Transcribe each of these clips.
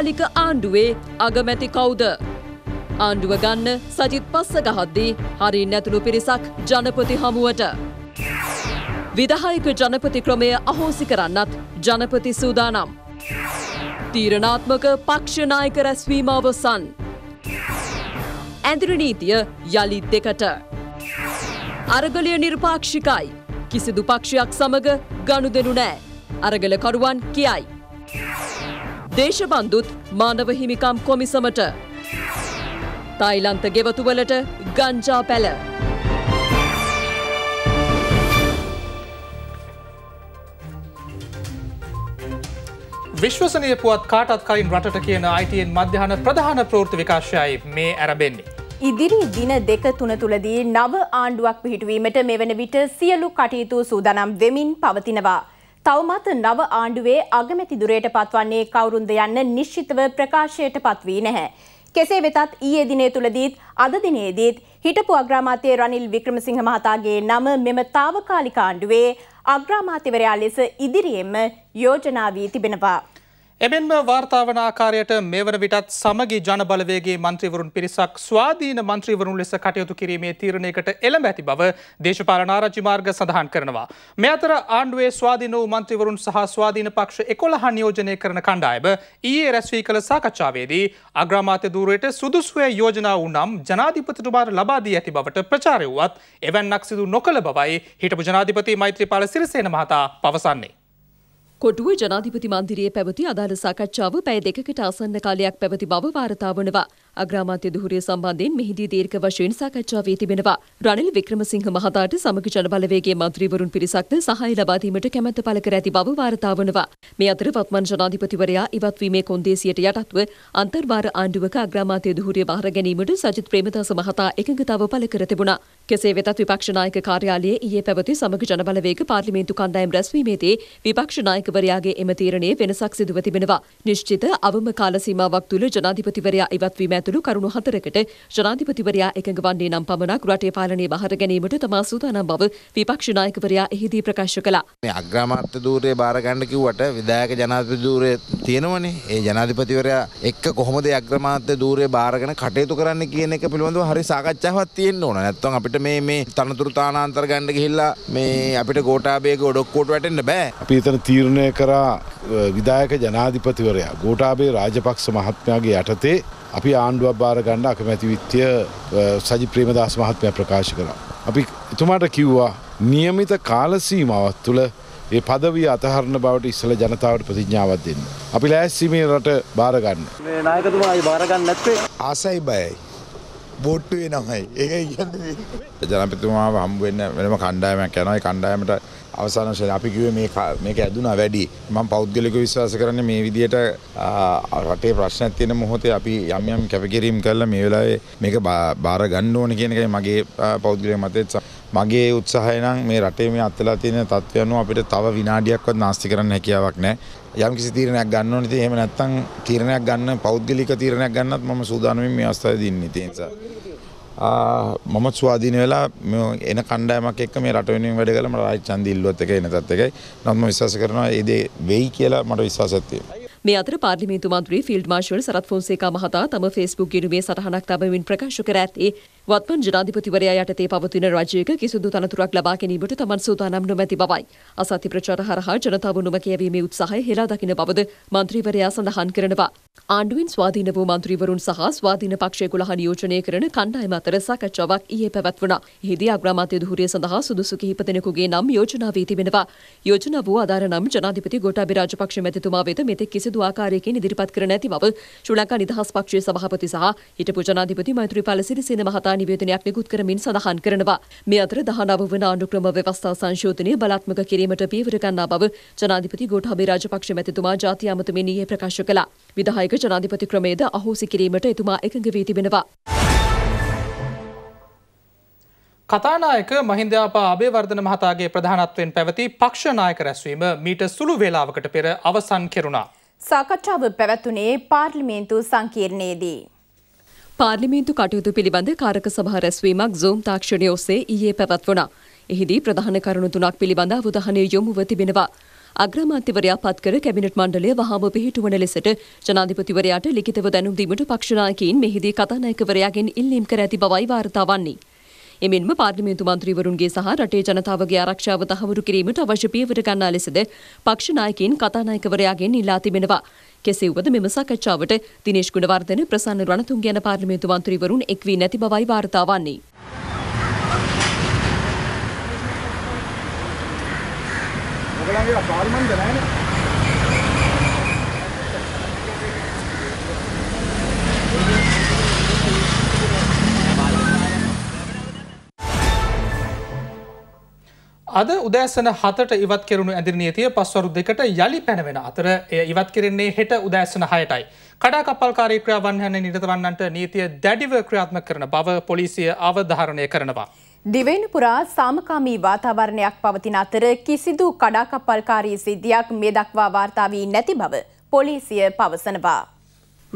කාලික ආණ්ඩුවේ අගමැති කවුද. ආණ්ඩුව ගන්න සජිත් පස්ස ගහද්දී හරි නැතුළු පිරිසක් ජනපති හමුවට. විදහායක ජනපති ක්‍රමය අහෝසි කරන්නත් ජනපති සූදානම්. තීරණාත්මක පක්ෂනායක රැස්වීම අවසන්. ඇදිරනීතිය යළි දෙකට. අරගලය නිර්පාක්ෂිකයි. කිසිදු පක්ෂයක් සමග ගණු දෙනු නෑ. අරගලකරුවන් කියයි. දේශබන්දුත් මානව හිමිකම් කොමිසමට. තායිලන්ත ගෙවතුවලට ගංජා පැල. විශ්වසනය පුවත් කාටත් කලින් රට කියන අයිතියෙන් මධ්‍යහන ප්‍රධාන ප්‍රෘති විකාශයයි මේ ඇරබෙන්නේ. ඉදිරි දින දෙක තුන තුළදී නව ආණ්ඩුවක් පිහිටුවීමට මෙවන විට සියලු කටයුතු සූදානම් වෙමින් පවතිනවා. තවමත් නව ආණ්ඩුවේ අගමැති දුරයට පත්වන්නේ කවුරුන්ද යන්න නිශ්චිතව ප්‍රකාශයට පත්වී නැහැ. කෙසේ වෙතත් ඊයේ දිනේ තුලදීත් අද දිනේදීත් හිටපු අග්‍රාමාත්‍ය රනිල් වික්‍රමසිංහ මහතාගේ නම මෙම తాවකාලික ආණ්ඩුවේ අග්‍රාමාත්‍යවරයා ලෙස ඉදිරියෙන්ම යෝජනා වී තිබෙනවා. එමෙන්ම වාර්තාාවන ආකාරයට මෙවන විටත් සමගි ජනබලවේගේ මන්ත්‍රීවරුන් පිරිසක් ස්වාධීන මන්ත්‍රීවරුන් ලෙස කටයුතු කිරීමේ තීරණයකට එළඹ ඇති බව දේශපාලනාරජි මාර්ග සඳහන් කරනවා. මෙ අතර ආණ්ඩුවේ ස්වාධීන වූ මන්ත්‍රීවරුන් සහ ස්වාධීන පක්ෂ එකොළ හනියෝජනය කරන කණ්ඩායම ඊයේ රැස්වී කළ සාකච්ඡාවේදී අග්‍රාමාත්‍ය දූරයට සුදුස්වය යෝජනා වනම් ජනාධිපතිතුමාට ලබාදී ඇති බවට ප්‍රචාරයවත් එවැන්නක් සිදු නොකළ බවයි හිටපු ජනාධිපති මෛත්‍රපාල සිරිසේන මහතා පවසන්නේ. කොටුව ජනාධිපති මන්දිරයේ පැවති අදාළ සාකච්ඡාව පැය දෙකකට ආසන්න කාලයක් පැවති බව වාර්තා වනවා. අග්‍රාමාත්‍ය දුහුරිය සම්බන්ධයෙන් මෙහිදී දීර්ඝ වශයෙන් සාකච්ඡා වී තිබෙනවා. රනිල් වික්‍රමසිංහ මහතාට සමග ජනබලවේගයේ මන්ත්‍රීවරුන් පිරිසක්ද සහාය ලබා දීමට කැමැත්ත පළ කර ඇති බව වාර්තා වනවා. මේ අතර වත්මන් ජනාධිපතිවරයා ඉවත්වීමේ කොන්දේසියට යටත්ව අන්තර්වාර ආණ්ඩුවක අග්‍රාමාත්‍ය දුහුරිය බාර ගැනීමට සජිත් ප්‍රේමදාස මහතා එකඟතාව පළ කර තිබුණා. කෙසේ වෙතත් විපක්ෂ නායක කාර්යාලයේ ඊයේ පැවති සමග ජනබලවේග පාර්ලිමේන්තු කණ්ඩායම් රැස්වීමේදී විපක්ෂ නායකවරයාගේ එම තීරණයේ වෙනසක් සිදුව තිබෙනවා. නිශ්චිත අවම කාල සීමාවක් තුළ ජනාධිපතිවරයා ඉවත්වීම ඇතුළු කරුණු හතරකට ජනාධිපතිවරයා එකඟ වන්නේ නම් පමණක් රටේ පාලනය බහර ගැනීමට තමා සූදානම් බව විපක්ෂ නායකවරයා එහිදී ප්‍රකාශ කළා. මේ අග්‍රාමාත්‍ය ධූරය බාර ගන්න කිව්වට විධායක ජනාධිපති ධූරය තියෙනවනේ. ඒ ජනාධිපතිවරයා එක්ක කොහොමද අග්‍රාමාත්‍ය ධූරය බාරගෙන කටයුතු කරන්න කියන එක පිළිබඳව හරි සාකච්ඡාවක් තියෙන්න ඕන. නැත්නම් අපිට මේ මේ තනතුරු තානාන්තර ගන්න ගිහිල්ලා මේ අපිට ගෝඨාභයගේ ඔඩොක්කුවට වැටෙන්න බෑ. අපි එතන තීරණය කරා විධායක ජනාධිපතිවරයා ගෝඨාභය රාජපක්ෂ මහත්මයාගේ යටතේ අපි ආණ්ඩුවක් භාරගන්න අකමැති විත්‍ය සජි ප්‍රේමදාස මහත්මය ප්‍රකාශ කරා. අපි එතුමාට කිව්වා නියමිත කාලසීමාවත් තුළ ඒ පදවී අතහරණ බවට ඉස්සල ජනතාවට ප්‍රතිඥාවත් දෙන්න. අපි ලෑස්සීමේ රට භාරගන්න. නායකතුමා භාරගන්න නැත්තේ ආසයි බයයි. බෝට්ටුවේ නමයි ඒ ජනපතිතුමාව හම්බුවෙන්න වෙනම කණ්ඩායමක් යනයි කණ්ඩායමට අවසාන ශල අපි කිව මේක ඇදුනා වැඩි මම පෞද්ගලික විශ්වාස කරන්නේ මේ විදියට රටේ ප්‍රශ්නයක් තියෙන මොහොතේ අපි යම් යම් කැපකිරීම් කරලා මේ වෙලාවේ මේක බාර ගන්න ඕන කියන එකයි මගේ පෞද්ගලික මතයත් මගේ උත්සාහය නම් මේ රටේ මේ අත්ලා තියෙන තත්ත්වය අනුව අපිට තව විනාඩියක්වත් නාස්ති කරන්න හැකියාවක් නැහැ යම් කිසි තීරණයක් ගන්න ඕනේ ඉතින් එහෙම නැත්නම් තීරණයක් ගන්න පෞද්ගලික තීරණයක් ගන්නත් මම සූදානම්ින් මේ අවස්ථාවේ දින්නේ ඉතින් ඒ නිසා මමත් ස්වාධීන වෙලා එන කණ්ඩායමක් එක්ක මේ රට වෙනුවෙන් වැඩ කළා මට රාජ් ඡන්ද ඉල්ලුවත් එකයි එනතත් එකයි. නමුත් මම විශ්වාස කරනවා ඒ දේ වෙයි කියලා මට විශ්වාසයක් තියෙනවා. මේ අතර පාර්ලිමේන්තු මන්ත්‍රී ෆීල්ඩ් මාර්ෂල් සරත් ෆොන්සේකා මහතා තම ෆේස්බුක් ගිණුමේ සටහනක් තබමින් ප්‍රකාශ කර ඇත්තේ වත්මන් ජනාධිපතිවරයා යටතේ පවතින රජයක කිසිදු තනතුරක් ලබා ගැනීමට තමන් සූදානම් නොමැති බවයි. අසත්‍ය ප්‍රචාර හරහා ජනතාව නොම කියවීමේ උත්සාහය හෙලා දකින බවද මන්ත්‍රීවරයා සඳහන් කරනවා. ආණ්ඩුවෙන් ස්වාධීන වූ මන්ත්‍රීවරුන් සහ ස්වාධීන පක්ෂය කුලහ නියෝජනය කරන කණ්ඩායම අතර සාකච්ඡාවක් ඊයේ පැවැත්වුණා. එහිදී අග්‍රාමාත්‍ය ධුරය සඳහා සුදුසු කිහිප දෙනෙකුගේ නම් යෝජනා වී තිබෙනවා. යෝජනා වූ ආධාර නම් ජනාධිපති ගෝඨාභය රාජපක්ෂ මැතිතුමා වෙත මෙතෙක් කිසිදු ආකාරයකින් ඉදිරිපත් කර නැති බව ශ්‍රී ලංකා නිදහස් පක්ෂයේ සභාපති සහ හිටපු ජනාධිපති මෛත්‍රීපාල සිරිසේන මහතා නිවේදනයක් නිකුත් කරමින් සඳහන් කරනවා. මේ අතර 19 වන අනුක්‍රම ව්‍යවස්ථා සංශෝධනය බලාත්මක කිරීමට පියවර ගන්නා බව ජනාධිපති ගෝඨාභය රාජපක්ෂ මැතිතුමා ජාතිය අමතමින් ඊයේ ප්‍රකාශ කළා. විධායක ජනාධිපති ක්‍රමයේද අහෝසි කිරීමට එතුමා එකඟ වී තිබෙනවා. කතානායක මහින්දයාපා අභේවර්ධන මහතාගේ ප්‍රධානත්වයෙන් පැවති පක්ෂනායක රැස්වීම මීට සුළු වේලාවකට පෙර අවසන් කෙරුණා. සාකච්ඡාව පැවැත්වුණේ පාර්ලිමේන්තු සංකීර්ණයේදී. පාර්ලිමේන්තු කටයුතු පිළිබඳ කාරක සභා රැස්වීමක් සූම් තාක්ෂණය ඔස්සේ ඊයේ පැවැත්වුණා. එහිදී ප්‍රධාන කරුණු තුනක් පිළිබඳ අවධානය යොමුව තිබෙනවා. අග්‍රාමාත්‍යවරයා පත්කර කැබිනට් මණ්ඩලය වහාම පිහිටුවන ලෙසට ජනාධිපතිවරයාට ලිඛිතව දැනුම් දීමට පක්ෂනායකයින් මෙහිදී කතානායකවරයාගෙන් ඉල්ලීම් කර ඇති බවයි වාර්තා වන්නේ. එමෙන්ම පාර්ලිමේන්තු මන්ත්‍රීවරුන්ගේ සහ රටේ ජනතාවගේ ආරක්ෂාව තහවුරු කිරීමට අවශ්‍ය පියවර ගන්නා ලෙසද පක්ෂනායකයින් කතානායකවරයාගෙන් ඉල්ලා තිබෙනවා. කෙසේ වුවද මෙම සාකච්ඡාවට දිනේශ් ගුණවර්ධන ප්‍රසන්න රණතුංග යන පාර්ලිමේන්තු මන්ත්‍රීවරුන් එක් වී නැති බවයි වාර්තා වන්නේ. ඔයගලගේ පාර්ලිමේන්තුව නැහැ නේ අද උදෑසන හතට ඉවත් කෙරුණු ඇදිරනීතිය පස්වරු දෙකට යළි පැනවෙන අතර එය ඉවත් කරන්නේ හෙට උදෑසන හයටයි. කඩා කපල්කාරී ක්‍රියාවන්හන නිරතවන්නන්ට නීතිය දැඩිව ක්‍රියාත්ම කරන බව පොලිසිය අවධාරණය කරනවා. දිවෙන පුරා සාමකාමී වාතාවරණයක් පවතින අතර කිසිදු කඩාකප්පල්කාරී සිද්ධියක් මේ දක්වා වාර්තා වී නැති බව පොලිසිය පවසනවා.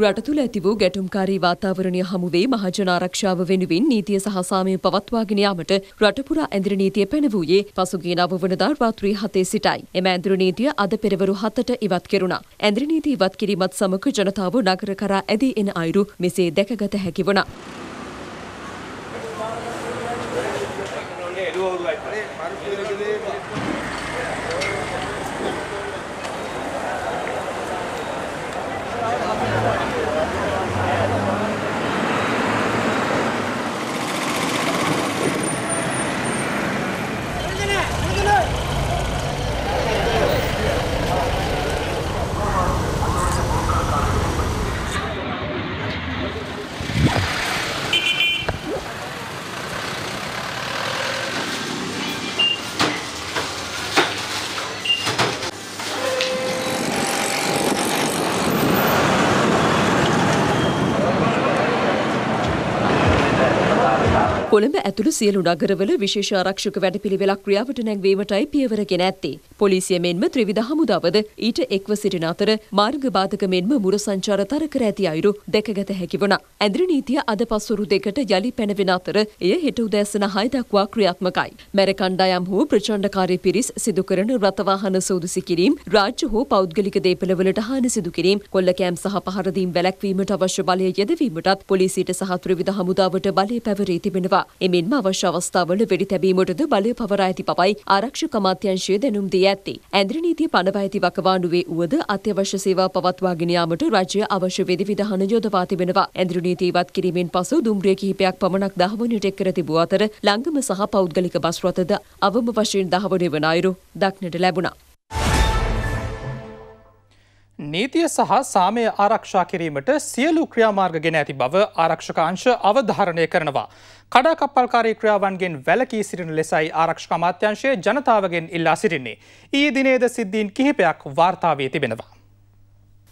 රට තුළ ඇති වූ ගැටුම්කාරී වාතාවරණය හමුවේ මහජන ආරක්ෂාව වෙනුවෙන් නීතිය සහ සාමය පවත්වාගෙන යාමට රටපුරා ඇඳිර නීතිය පැනවූයේ පසුගිය නවවනදා රාත්‍රී හතේ සිටයි. එම ඇඳිර නීතිය අද පෙරවරු හතට ඉවත් කෙරුණා. ඇඳිර නීති ඉවත් කිරීමත් සමග ජනතාව නගර කරා ඇදී එන අයුරු මෙසේ දැකගත හැකි වුණා. කොළඹ ඇතුළු සියලු නගරවල විශේෂ ආරක්ෂක වැඩපිළිවෙලක් ක්‍රියාවට නැංවීමටයි පියවරගෙන ඇත්තේ. පොලිසිය මෙන්ම ත්‍රිවිධ හමුදාවද ඊට එක්ව සිටින අතර මාර්ග බාධක මෙන්ම මුර සංචාර තර කර ඇති අයුරු දැකගත හැකි වුණා. ඇඳිරි නීතිය අද පසුරු දෙකට යලි පැනවෙන අතර එය හෙට උදෑසන 6 දක්වා ක්‍රියාත්මකයි. මැර කණ්ඩායම් හෝ ප්‍රචණ්ඩකාරී පිරිස් සිදු කරන රථවාහන සෝදුසි කිරීම, රාජ්‍ය හෝ පෞද්ගලික දේපළවලට හානි සිදු කිරීම, කොල්ල කෑම් සහ පහර දීම් වැළැක්වීමට අවශ්‍ය බලය යෙදවීමටත් පොලිසියට සහ ත්‍රිවිධ හමුදාවට බලය පැවරී තිබෙනවා. සිදුකළා. එමෙන්ම අවශ්‍ය අවස්ථාවල වෙඩි තැබීමටද බලය පවරා ඇති බවයි ආරක්ෂක අමාත්‍යංශය දැනුම් දී ඇත්තේ. ඇඳිරි නීතිය පනවා ඇති වකවානුවේ උවද අත්‍යවශ්‍ය සේවා පවත්වාගෙන යාමට රජය අවශ්‍ය වෙදි විධාන යොදවා තිබෙනවා. ඇඳිරි නීතිය ඉවත් කිරීමෙන් පසු දුම්රිය කිහිපයක් පමණක් දහවණයට එක් කර තිබූ අතර ලංගම සහ පෞද්ගලික බස් රථද අවම වශයෙන් දහවණය වන අයුරු දක්නට ලැබුණා. නීතිය සහ සාමය ආරක්ෂා කිරීමට සියලු ක්‍රියාමාර්ග ගෙන ඇති බව ආරක්ෂකාංශ අවධාරණය කරනවා. කඩාකප්පල්කාරී ක්‍රියාවන්ගෙන් වැලකී සිටින ලෙසයි ආරක්ෂක අමාත්‍යංශය ජනතාවගෙන් ඉල්ලා සිටින්නේ. ඊයේ දිනේද සිද්ධීන් කිහිපයක් වාර්තා වී තිබෙනවා.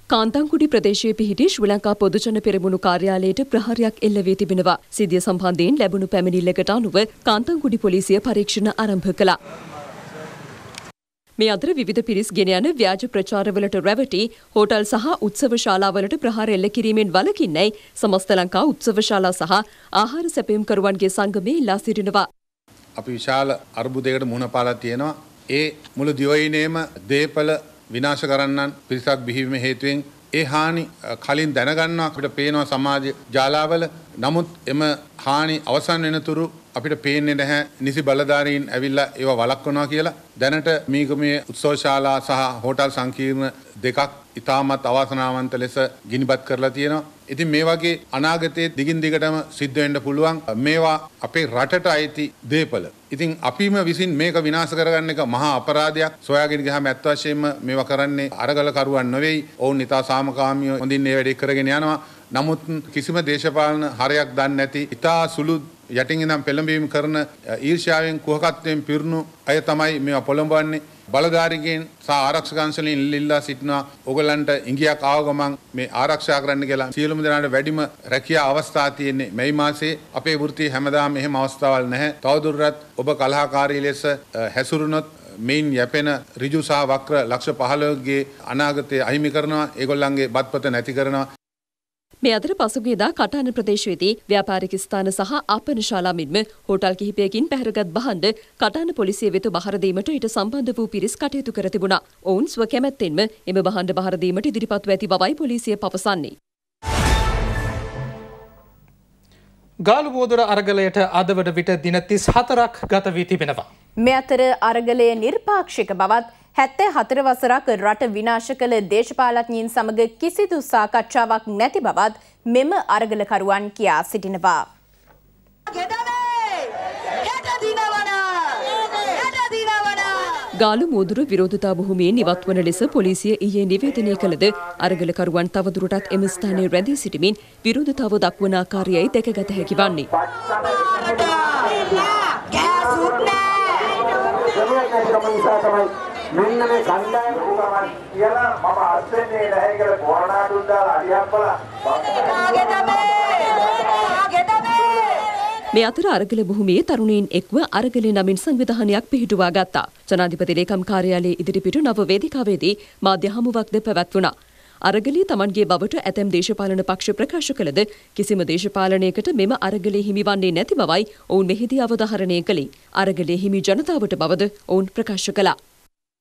කාන්තංකුඩි ප්‍රදේශයේ පිහිටි ශ්‍රී ලංකා පොදුජන පෙරමුණු කාර්යාලයට ප්‍රහාරයක් එල්ල වී තිබෙනවා. සිදිය සම්බන්ධයෙන් ලැබුණු පැමිණිල්ලකට අනුව කාන්තංකුඩි පොලිසිය පරීක්ෂණ ආරම්භ කළා. මේ අතර විවිධ පිරිස් ගෙන යන ව්‍යාජ ප්‍රචාරවලට රැවටි හෝටල් සහ උත්සව ශාලාවලට ප්‍රහාර එල්ල කිරීමෙන් වළකින්නයි සමස්ත ලංකා උත්සව ශාලා සහ ආහාර සැපයුම්කරුවන්ගේ සංගමේ ඉල්ලා සිටිනවා. අපි විශාල අර්බුදයකට මුහුණ පාලා තියෙනවා. ඒ මුළු දිවයිනේම දේපල විනාශ කරන්නන් පිරිසක් බිහිවීම හේතුවෙන් ඒ හානි කලින් දැනගන්නවා අපිට පේනවා සමාජ ජාලාවල නමුත් එම හානි අවසන් වෙනතුරු අපිට පේන්නේ නැහැ නිසි බලධාරීන් ඇවිල්ලා ඒවා වළක්වනවා කියලා. දැනට මීගමේ උත්සවශාලා සහ හෝටල් සංකීර්ණ දෙකක් ඉතාමත් අවාසනාවන්ත ලෙස ගිනිබත් කරලා තියෙනවා. ඉතින් මේ වගේ අනාගතයේ දිගින් දිගටම සිද්ධ වෙන්න පුළුවන් මේවා අපේ රටට අයිති දේපල. ඉතින් අපිම විසින් මේක විනාශ කරගන්න එක මහා අපරාධයක්. සොයාගෙන ගියාම ඇත්ත වශයෙන්ම මේවා කරන්නේ අරගල කරුවන් නෙවෙයි. ඔවුන් ඊටා සාමකාමීව හොඳින් මේ වැඩේ කරගෙන යනවා. නමුත් කිසිම දේශපාලන හරයක් දන්නේ නැති ඉතා සුළු යටින් ඉඳන් පෙළඹීම් කරන ඊර්ෂ්‍යාවෙන් කුහකත්වයෙන් පිරුණු අය තමයි මේවා පොළඹවන්නේ. බලධාරීගෙන් සහ ආරක්ෂක අංශවලින් ඉල්ලilla සිටිනවා. ඔයගලන්ට ඉංගියක් ආව ගමන් මේ ආරක්ෂා කරන්න කියලා සියලුම දෙනාට වැඩිම රැකියා අවස්ථා තියෙන්නේ මේ මාසේ. අපේ වෘත්තිය හැමදාම එහෙම අවස්ථාවල් නැහැ. තවදුරටත් ඔබ කලහකාරී ලෙස හැසිරුණොත් මෙයින් යැපෙන ඍජු සහ වක්‍ර ලක්ෂ 15ගේ අනාගතය අහිමි කරනවා. ඒගොල්ලන්ගේ බත්පත නැති කරනවා. මේ අතර පසුගියදා කටාන ප්‍රදේශයේදී ව්‍යාපාරික ස්ථාන සහ ආපන ශාලා මෙන්ම හෝටල් කිහිපයකින් පැහැරගත් භාණ්ඩ කටාන පොලිසිය වෙත බහර දීමට ඊට සම්බන්ධ වූ පිරිස් කටයුතු කර තිබුණා. ඔවුන් ස්ව කැමැත්තෙන්ම එම භාණ්ඩ බහර දීමට ඉදිරිපත්ව ඇති බවයි පොලිසිය පවසන්නේ. ගාලුබෝදුර අරගලයට අදවන විට දින 34ක් ගත වී තිබෙනවා. මේ අතර අරගලය නිර්පාක්ෂික බවත් හැත්තේ හතර වසරක් රට විනාශ කළ දේශපාලඥයින් සමඟ කිසිදු සාකච්ඡාවක් නැති බවත් මෙම අරගලකරුවන් කියා සිටිනවා. ගාලු මෝදුර විරෝධතා බොහොමයෙන් ඉවත් වන ලෙස පොලිසිය ඊයේ නිවේදනය කළද අරගලකරුවන් තවදුරටත් එම ස්ථානයේ රැඳී සිටමින් විරෝධතාව දක්වන ආකාරයයි දැකගත හැකි වන්නේ. ගෑසුත් නැහැ. මෙන්න මේ කණ්ඩායම කොහොමද කියලා මම අස්වෙන්නේ නැහැ කියලා කොරණා දුන්නා අරියම්පලා මේ අතර අරගල භූමියේ තරුණීන් එක්ව අරගල නමින් සංවිධානයක් පිහිටුවා ගත්තා. ජනාධිපති ලේකම් කාර්යාලයේ ඉදිරිපිටු නව වේදිකාවේදී මාධ්‍ය හමුවක්ද පැවැත්වුණා. අරගලී තමන්ගේ බවට ඇතැම් දේශපාලන පක්ෂ ප්‍රකාශ කළද කිසිම දේශපාලනයකට මෙම අරගලේ හිමි වන්නේ නැති බවයි ඔවුන් මෙහිදී අවධාරණය කළේ. අරගලේ හිමි ජනතාවට බවද ඔවුන් ප්‍රකාශ කළා.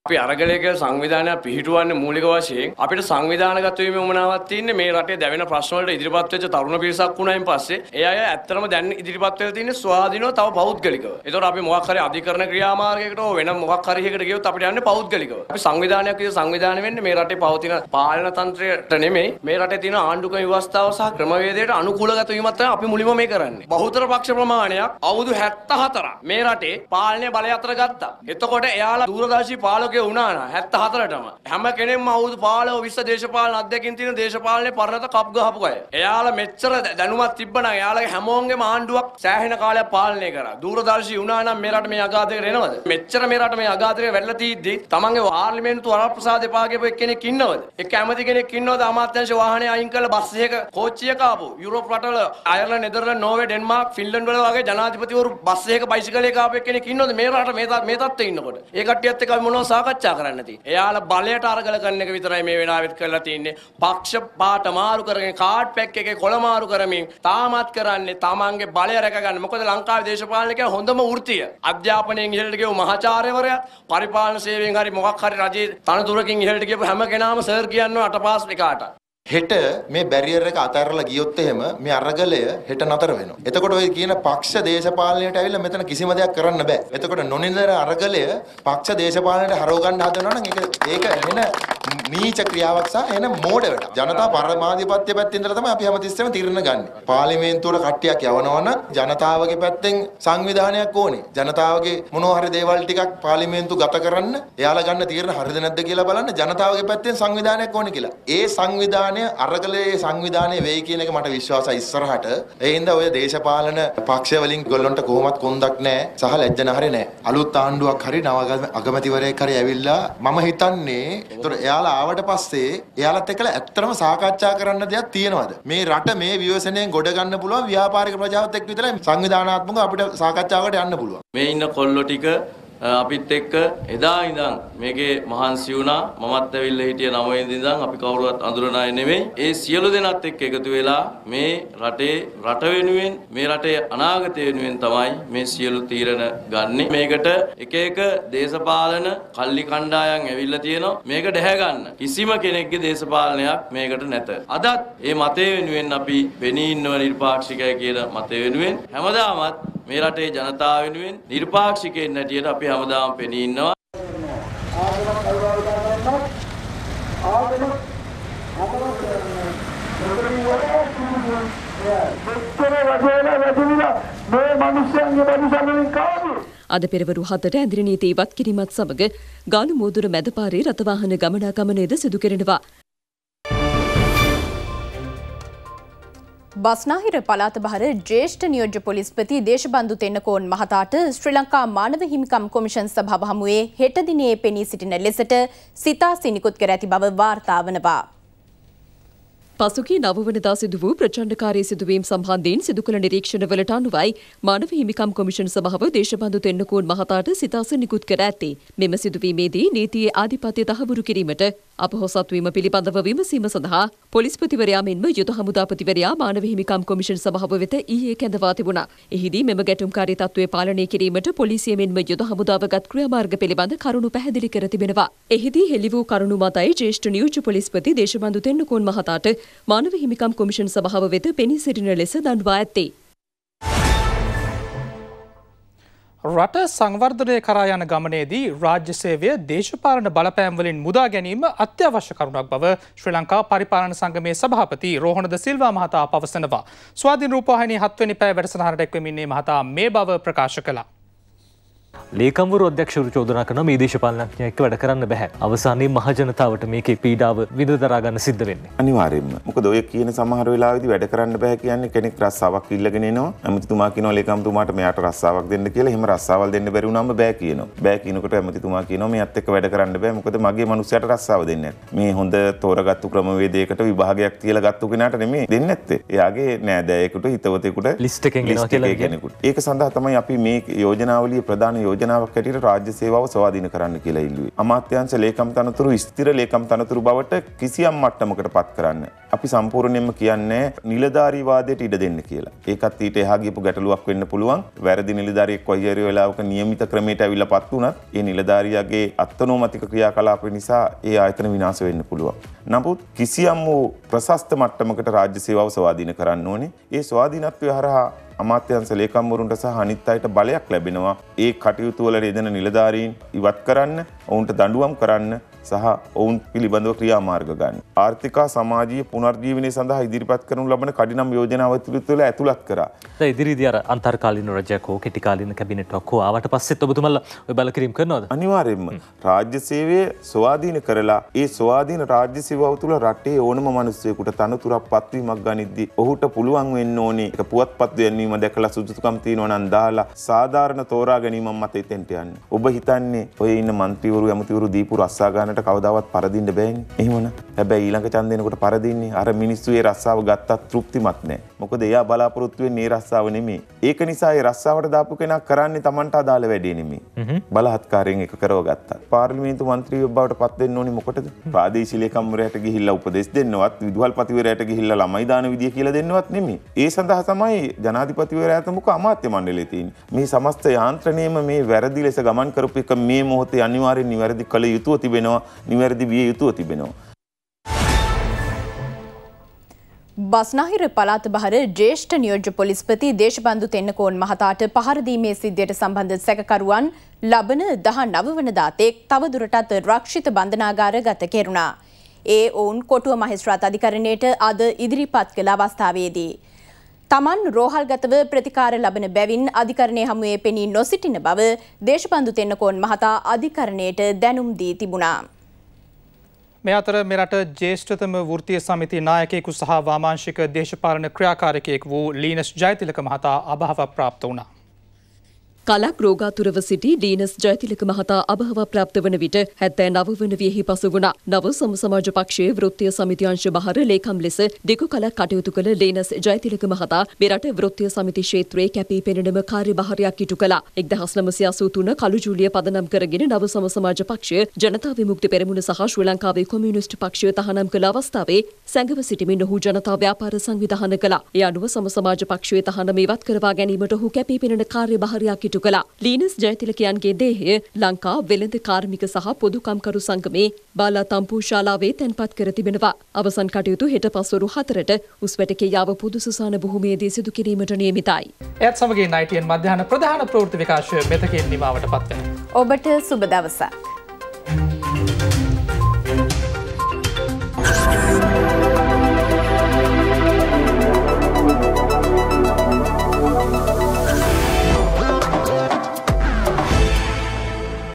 අපි අරගලයක සංවිධානයක් පිහිටුවන්නේ මූලික වශයෙන් අපිට සංවිධානගත වීමේ උමනාවක් තියෙන්නේ මේ රටේ දැවෙන ප්‍රශ්න වලට ඉදිරිපත් වෙච්ච තරුණ පිරිසක් වුණායින් පස්සේ ඒ අය ඇත්තටම දැන් ඉදිරිපත් වෙලා තියෙන්නේ ස්වාධීනව තව පෞද්ගලිකව. ඒතකොට අපි මොකක් හරි අධිකරණ ක්‍රියාමාර්ගයකට හෝ වෙන මොකක් හරි එකකට ගියොත් අපිට යන්නේ පෞද්ගලිකව. අපි සංවිධානයක් විදිහට සංවිධානය වෙන්නේ මේ රටේ පවතින පාලන තන්ත්‍රයට නෙමෙයි මේ රටේ තියෙන ආණ්ඩුක්‍රම ව්‍යවස්ථාව සහ ක්‍රමවේදයට අනුකූලගත වීමක් තමයි අපි මුලින්ම මේ කරන්නේ. බහුතර පක්ෂ ප්‍රමාණයක් අවුරුදු 74 මේ රටේ පාලනය බලය අතර ගත්තා. එතකොට එයාලා දූරදර්ශී පාලක පාලකය වුණාන හැත්ත හතරටම හැම කෙනෙම අවුදු පාලෝ විස්ස දේශපාලන අධ්‍යකින් තියෙන දේශපාලනේ පරණත කප් ගහපු අය. එයාලා මෙච්චර දැනුමක් තිබ්බනම් එයාලගේ හැමෝන්ගේම ආණ්ඩුවක් සෑහෙන කාලයක් පාලනය කරා. දූරදර්ශී වුණා නම් මේ රට මේ අගාධයකට එනවද? මෙච්චර මේ රට මේ අගාධයකට වැළලා තීද්දි තමන්ගේ පාර්ලිමේන්තු වරප්‍රසාද එපාගේපු එක්කෙනෙක් ඉන්නවද? එක්ක ඇමති කෙනෙක් ඉන්නවද අමාත්‍යංශ වාහනය අයින් කරලා බස් එකක කෝච්චිය කාපු යුරෝප් රටවල අයර්ලන්ත නෙදර්ලන්ත නෝර්වේ ඩෙන්මාර්ක් ෆින්ලන්ඩ් වල වගේ ජනාධිපතිවරු බස් එකක බයිසිකලයක ආපු එක්කෙනෙක් ඉන්නවද මේ රට මේ මේ තත්ත්වයේ ඉන්නකොට? ඒ කට්ටියත් එක්ක අපි මොනවා සාකච්ඡා කරන්න තියෙන්නේ. එයාලා බලයට අරගල කරන එක විතරයි මේ වෙලාවෙත් කරලා තින්නේ. පක්ෂපාත මාරු කරගෙන කාඩ් පැක් එකේ කොළ මාරු කරමින් තාමත් කරන්නේ තමන්ගේ බලය රැකගන්න. මොකද ලංකාවේ දේශපාලනිකය හොඳම වෘත්තිය. අධ්‍යාපනයෙන් ඉහළට ගිය මහාචාර්යවරයාත් පරිපාලන සේවයෙන් හරි මොකක් හරි රජයේ තනතුරකින් ඉහළට ගියපු හැම කෙනාම සර් කියනවා අටපාස් එකාට. හෙට මේ බැරියර් එක අතහැරලා ගියොත් එහෙම මේ අරගලය හෙට නතර වෙනවා. එතකොට ඔය කියන පක්ෂ දේශපාලනයට ඇවිල්ලා මෙතන කිසිම දෙයක් කරන්න බෑ. එතකොට නොනිදර අරගලය පක්ෂ දේශපාලනයට හරව ගන්න හදනවා නම් ඒක ඒක වෙන නීච ක්‍රියාවක් සහ එන මෝඩ වැඩක්. ජනතා පරමාධිපත්‍ය පැත්තෙන් ඉඳලා තමයි අපි හැමතිස්සෙම තීරණ ගන්න. පාර්ලිමේන්තුවට කට්ටියක් යවනවනම් ජනතාවගේ පැත්තෙන් සංවිධානයක් ඕනේ. ජනතාවගේ මොනවා හරි දේවල් ටිකක් පාර්ලිමේන්තු ගත කරන්න එයාලා ගන්න තීරණ හරිද නැද්ද කියලා බලන්න ජනතාවගේ පැත්තෙන් සංවිධානයක් ඕනේ කියලා. ඒ සංවිධාන සංවිධානය අරගලයේ සංවිධානය වෙයි කියන එක මට විශ්වාසයි ඉස්සරහට. ඒ හින්දා ඔය දේශපාලන පක්ෂ වලින් ගොල්ලන්ට කොහොමත් කොන්දක් නැහැ. සහ ලැජ්ජනහරි නැහැ. අලුත් ආණ්ඩුවක් හරි නව අගමැතිවරයෙක් හරි ඇවිල්ලා මම හිතන්නේ ඒතර එයාලා ආවට පස්සේ එයාලත් එක්කලා ඇත්තටම සාකච්ඡා කරන්න දෙයක් තියෙනවද? මේ රට මේ විවසනයෙන් ගොඩ ගන්න පුළුවන් ව්‍යාපාරික ප්‍රජාවත් එක්ක විතරයි සංවිධානාත්මකව අපිට සාකච්ඡාවකට යන්න පුළුවන්. මේ ඉන්න කොල්ලෝ ටික අපිත් එක්ක එදා ඉඳන් මේකේ මහන්සි වුණා මමත් ඇවිල්ලා හිටිය 9 වෙනිදා ඉඳන් අපි කවුරුවත් අඳුරන අය නෙමෙයි ඒ සියලු දෙනාත් එක්ක එකතු වෙලා මේ රටේ රට වෙනුවෙන් මේ රටේ අනාගතය වෙනුවෙන් තමයි මේ සියලු තීරණ ගන්නෙ මේකට එක එක දේශපාලන කල්ලි කණ්ඩායම් ඇවිල්ලා තියෙනවා මේක ඩැහැ ගන්න කිසිම කෙනෙක්ගේ දේශපාලනයක් මේකට නැත අදත් මේ මතය වෙනුවෙන් අපි වෙණී ඉන්නව නිර්පාක්ෂිකය කියන මතය වෙනුවෙන් හැමදාමත් මේ රටේ ජනතාව වෙනුවෙන් නිර්පාක්ෂිකයෙන් හැටියට අපි හැමදාම පෙනී ඉන්නවා. අද පෙරවරු හතට ඇදිරි නීති ඉවත් කිරීමත් සමග ගාලු මෝදුර මැදපාරේ රථවාහන ගමනාගමනයද සිදු කරනවා. බස්නාහිර පළාත බහර ජේෂ්ඨ නියෝජ්‍ය පොලිස්පති දේශබන්දු තෙන්නකෝන් මහතාට ශ්‍රී ලංකා මානව හිමිකම් කොමිෂන් සභාව හමුවේ හෙට දිනේ පෙනී සිටින ලෙසට සිතා සිනිකුත් කර ඇති බව වාර්තා වනවා. පසුගිය නවවනදා සිදු වූ ප්‍රචණ්ඩකාරී සිදුවීම් සම්බන්ධයෙන් සිදු කළ නිරීක්ෂණවලට අනුවයි මානව හිමිකම් කොමිෂන් සභාව දේශබන්දු තෙන්නකෝන් මහතාට සිතාස නිකුත් කර ඇත්තේ. මෙම සිදුවීමේදී නීතියේ ආධිපත්‍ය තහවුරු කිරීමට අපහොසත්වීම පිළිබඳව විමසීම සඳහා පොලිස්පතිවරයා මෙන්ම යුද හමුදාපතිවරයා මානව හිමිකම් කොමිෂන් සභාව වෙත ඊයේ කැඳවා තිබුණා. එහිදී මෙම ගැටුම්කාරී තත්ත්වය පාලනය කිරීමට පොලිසිය මෙන්ම යුද හමුදාවගත් ක්‍රියාමාර්ග පිළිබඳ කරුණු පැහැදිලි කර තිබෙනවා. එහිදී හෙළි වූ කරුණු මතයි ජ්‍යෙෂ්ඨ නියෝජ්‍ය පොලිස්පති දේශබන්දු තෙන්නකෝන් මහතාට මානව හිමිකම් කොමිෂන් සභාව වෙත පෙනී සිටින ලෙස දන්වා ඇත්තේ. රට සංවර්ධනය කරා යන ගමනේදී රාජ්‍ය සේවය දේශපාලන බලපෑම්වලින් මුදා ගැනීම අත්‍යවශ්‍ය කරුණක් බව ශ්‍රී ලංකා පරිපාලන සංගමේ සභාපති රෝහණද සිල්වා මහතා පවසනවා. ස්වාධීන රූපවාහිනී හත්වෙනි පැය වැඩසටහනට එක්වෙමින්නේ මහතා මේ බව ප්‍රකාශ කළා. ලේකම්වර අධ්‍යක්ෂවරු චෝදනා කරන මේ දේශපාලනඥය එක්ක වැඩ කරන්න බැහැ. අවසානයේ මහජනතාවට මේකේ පීඩාව විඳ දරා ගන්න සිද්ධ වෙන්නේ. අනිවාර්යයෙන්ම. මොකද ඔය කියන සමහර වෙලාවෙදි වැඩ කරන්න බෑ කියන්නේ කෙනෙක් රස්සාවක් ඉල්ලගෙන එනවා. ඇමතිතුමා කියනවා ලේකම්තුමාට මෙයාට රස්සාවක් දෙන්න කියලා. එහෙම රස්සාවල් දෙන්න බැරි වුණාම බෑ කියනවා. බෑ කියනකොට ඇමතිතුමා කියනවා මෙයත් එක්ක වැඩ කරන්න බෑ. මොකද මගේ මනුස්සයාට රස්සාව දෙන්න. මේ හොඳ තෝරගත්තු ක්‍රමවේදයකට විභාගයක් කියලා ගත්තු කෙනාට නෙමෙයි දෙන්නේ නැත්තේ. එයාගේ නෑදෑයෙකුට හිතවතෙකුට ලිස්ට් එකකින් එනවා කියලා කෙනෙකුට. ඒක සඳහා තමයි අපි මේ යෝජනාවලිය ප්‍රධාන යෝජනාවක් හැටියට රාජ්‍ය සේවාව සවාධීන කරන්න කියලා ඉල්ලුවේ. අමාත්‍යාංශ ලේකම් තනතුරු ස්ථිර ලේකම් තනතුරු බවට කිසියම් මට්ටමකට පත් කරන්න. අපි සම්පූර්ණයෙන්ම කියන්නේ නිලධාරීවාදයට ඉඩ දෙන්න කියලා. ඒකත් ඊට එහා ගියපු ගැටලුවක් වෙන්න පුළුවන්. වැරදි නිලධාරියෙක් කොයි හරි වෙලාවක නියමිත ක්‍රමයට ඇවිල්ලා පත් වුණත් ඒ නිලධාරියාගේ අත්නෝමතික ක්‍රියාකලාප නිසා ඒ ආයතන විනාශ වෙන්න පුළුවන්. නමුත් කිසියම් වූ ප්‍රශස්ත මට්ටමකට රාජ්‍ය සේවාව ස්වාධීන කරන්න ඕනේ. ඒ ස්වාධීනත්වය හරහා අමාත්‍යංශ ලේකම්වරුන්ට සහ අනිත් අයට බලයක් ලැබෙනවා. ඒ කටයුතු වල යෙදෙන නිලධාරීන් ඉවත් කරන්න, ඔවුන්ට දඬුවම් කරන්න සහ ඔවුන් පිළිබඳව ක්‍රියාමාර්ග ගන්න. ආර්ථිකා සමාජයේ පුනර්ජීවනය සඳහා ඉදිරිපත් කරනු ලබන කඩිනම් යෝජනාවතුළු තුළ ඇතුළත් කරා. ඉදිරිදි අර අන්තර්කාලින රජයකෝ කෙටිකාලින කැබිනට ඔක්කෝ ආවට පස්සෙත් ඔබතුමල්ල ඔය බලකිරීම කරනවද? අනිවාර්යෙන්ම රාජ්‍ය සේවය ස්වාධීන කරලා ඒ ස්වාධීන රාජ්‍ය සේවාව තුළ රටේ ඕනම මිනිස්සෙකුට තනතුරක් පත්වීමක් ගනිද්දී ඔහුට පුළුවන් වෙන්න ඕනේ එක පුවත්පත් වෙනවීම දැකලා සුදුසුකම් තියෙනවා නම් දාලා සාධාරණ තෝරා ගැනීමක් මත එතෙන්ට යන්න. ඔබ හිතන්නේ ඔය ඉන්න മന്ത്രിවරු ඇමතිවරු දීපු රස්සාගාන ගානට කවදාවත් පරදින්න බෑන් එහෙමන හැබැ ඊළඟ චන්දයනකොට පරදින්නේ අර මිනිස්සුවේ රස්සාාව ගත්තත් තෘප්තිමත්නෑ මොකද එයා බලාපොරොත්තුවෙන් ඒ රස්සාාව නෙමේ ඒක නිසා රස්සාාවට දාපු කෙනක් කරන්නේ තමන්ට අදාළ වැඩේනෙමි බලහත්කාරයෙන් එක කරව ගත්ත පාර්ලිමේන්තු මන්ත්‍රී බවට පත්වෙන්න ඕනි මොකටද ප්‍රාදේශිලකම්රයට ගිහිල්ල උපදෙස් දෙන්නවත් විදුවල් පතිවරයට ගිහිල්ල ළමයිදාන විදිිය කියල දෙන්නවත් නෙමේ ඒ සඳහ තමයි ජනාධිපතිවර ඇතමක අමාත්‍ය මණ්ඩලෙතින් මේ සමස්ත යාන්ත්‍රනයම මේ වැරදි ලෙස ගමන් කරපු එක මේ මොහොතේ අනිවාරෙන් නිවැරදි කළ යුතුව තිබෙනවා ඒවා නිවැරදි විය යුතුව තිබෙනවා. බස්නාහිර පළාත බහර ජේෂ්ඨ නියෝජ්‍ය පොලිස්පති දේශබන්දු තෙන්නකෝන් මහතාට පහරදීමේ සිද්ධියට සම්බන්ධ සැකකරුවන් ලබන දහ නවවනදා තෙක් තවදුරටත් රක්ෂිත බන්ධනාගාර ගත කෙරුණා. ඒ ඔවුන් කොටුව මහිස්ත්‍රාත් අධිකරණයට අද ඉදිරිපත් කළ අවස්ථාවේදී. තමන් රෝහල්ගතව ප්‍රතිකාර ලබන බැවින් අධිකරණය හමුවේ පෙනී නොසිටින බව දේශපන්දු තෙන්නකෝන් මහතා අධිකරණයට දැනුම් දී තිබුණා. මේ අතර මෙරට ජේෂ්ඨතම වෘතිය සමිති නායකයෙකු සහ වාමාංශික දේශපාලන ක්‍රියාකාරකයෙක් වූ ලීනස් ජයතිලක මහතා අභාව ප්‍රාප්ත වුණා. කලක් රෝගාතුරව සිටි ඩීනස් ජයතිලක මහතා අභහව ප්‍රාප්ත වන විට හැත්තෑ නව වන වියෙහි පසු වුණා. නව සම සමාජ පක්ෂයේ වෘත්තීය සමිති අංශ බහර ලේකම් ලෙස දිගු කලක් කටයුතු කළ ඩීනස් ජයතිලක මහතා මෙරට වෘත්තීය සමිති ක්ෂේත්‍රයේ කැපී පෙනෙනම කාර්යභාරයක් ඉටු කළා. 1983 කළු ජූලිය පදනම් කරගෙන නව සම සමාජ පක්ෂය ජනතා විමුක්ති පෙරමුණ සහ ශ්‍රී ලංකාවේ කොමියුනිස්ට් පක්ෂය තහනම් කළ අවස්ථාවේ සැඟව සිටමින් ඔහු ජනතා ව්‍යාපාර සංවිධාන කළා. ඒ අනුව සම සමාජ පක්ෂයේ තහනම ඉවත් කරවා ගැනීමට ඔහු කැපී පෙනෙන කාර්යභාරයක් ඉටු කළා. ලීනස් ජයතිලකයන්ගේ දේහය ලංකා වෙළඳ කාර්මික සහ පොදුකම්කරු සංගමේ බාලා තම්පූ ශාලාවේ තැන්පත් කර තිබෙනවා. අවසන් කටයුතු හෙට පස්වරු හතරට උස්වැටකේ යාව පුදු සුසාන බොහොමේදී සිදු කිරීමට නියමිතයි. එයත් සමගින් ITN මධ්‍යහන ප්‍රධාන ප්‍රවෘත්ති විකාශය මෙතකින් නිමාවට පත්වෙනවා. ඔබට සුබ දවසක්.